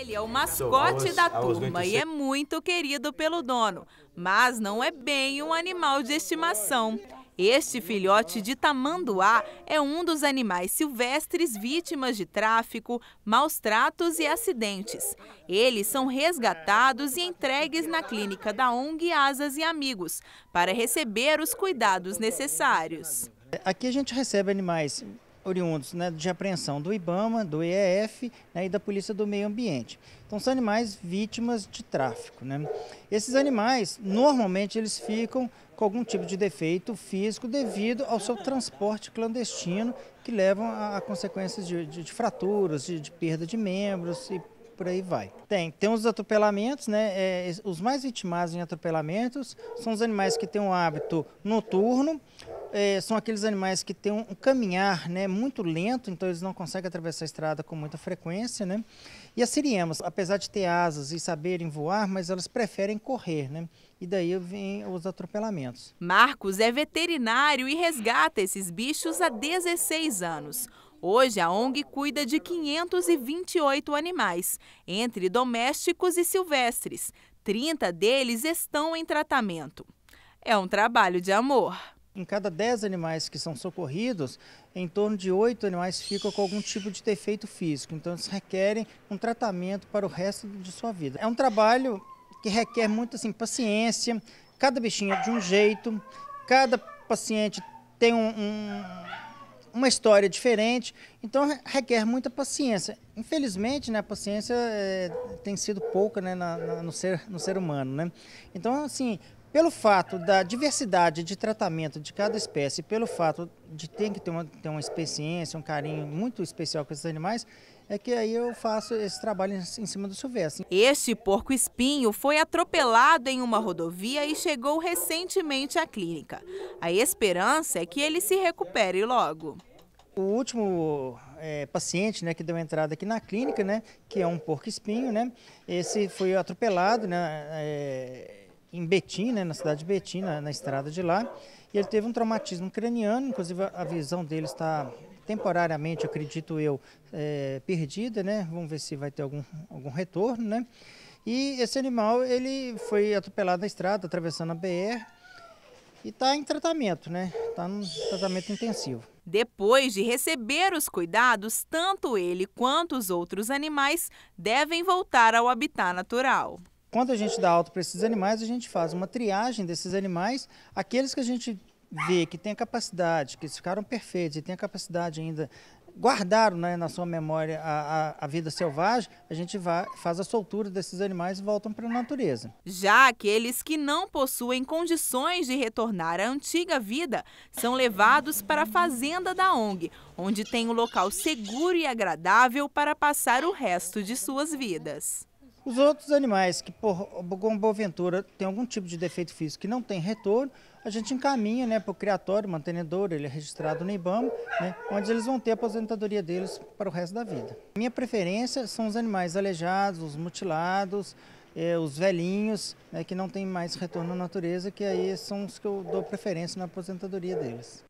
Ele é o mascote da turma e é muito querido pelo dono, mas não é bem um animal de estimação. Este filhote de tamanduá é um dos animais silvestres vítimas de tráfico, maus tratos e acidentes. Eles são resgatados e entregues na clínica da ONG Asas e Amigos para receber os cuidados necessários. Aqui a gente recebe animais oriundos né, de apreensão do IBAMA, do IEF né, e da Polícia do Meio Ambiente. Então são animais vítimas de tráfico. Né? Esses animais, normalmente, eles ficam com algum tipo de defeito físico devido ao seu transporte clandestino, que levam a, a consequências de, de, de fraturas, de, de, perda de membros e por aí vai. Tem, tem os atropelamentos, né? É, os mais vitimados em atropelamentos são os animais que têm um hábito noturno, é, são aqueles animais que têm um, um caminhar né, muito lento, então eles não conseguem atravessar a estrada com muita frequência. Né? E as siriemas, apesar de ter asas e saberem voar, mas elas preferem correr. Né? E daí vem os atropelamentos. Marcos é veterinário e resgata esses bichos há 16 anos. Hoje, a ONG cuida de 528 animais, entre domésticos e silvestres. 30 deles estão em tratamento. É um trabalho de amor. Em cada 10 animais que são socorridos, em torno de 8 animais ficam com algum tipo de defeito físico. Então, eles requerem um tratamento para o resto de sua vida. É um trabalho que requer muita assim, paciência, cada bichinho é de um jeito, cada paciente tem um, um, uma história diferente, então requer muita paciência. Infelizmente, né, a paciência é, tem sido pouca né, na, na, no, ser, no ser humano. Né? Então, assim, pelo fato da diversidade de tratamento de cada espécie, pelo fato de ter que ter uma, ter uma experiência, um carinho muito especial com esses animais, é que aí eu faço esse trabalho em cima do silvestre. Este porco espinho foi atropelado em uma rodovia e chegou recentemente à clínica. A esperança é que ele se recupere logo. O último é, paciente né, que deu entrada aqui na clínica, né, que é um porco espinho, né, esse foi atropelado, né, é em Betim, né, na cidade de Betim, na, na, estrada de lá, e ele teve um traumatismo craniano, inclusive a, visão dele está temporariamente, acredito eu, é, perdida, né? Vamos ver se vai ter algum, algum retorno, né? E esse animal, ele foi atropelado na estrada, atravessando a BR, e está em tratamento, né? Está em tratamento intensivo. Depois de receber os cuidados, tanto ele quanto os outros animais devem voltar ao habitat natural quando a gente dá alta para esses animais, a gente faz uma triagem desses animais, aqueles que a gente vê que tem a capacidade, que ficaram perfeitos e tem a capacidade ainda, guardaram né, na sua memória a, a, a vida selvagem, a gente vai, faz a soltura desses animais e voltam para a natureza. Já aqueles que não possuem condições de retornar à antiga vida são levados para a fazenda da ONG, onde tem um local seguro e agradável para passar o resto de suas vidas. Os outros animais que, por, com boaventura, tem algum tipo de defeito físico que não tem retorno, a gente encaminha né, para o criatório, mantenedor, ele é registrado no IBAMA, né, onde eles vão ter a aposentadoria deles para o resto da vida. Minha preferência são os animais aleijados, os mutilados, é, os velhinhos, né, que não tem mais retorno à natureza, que aí são os que eu dou preferência na aposentadoria deles.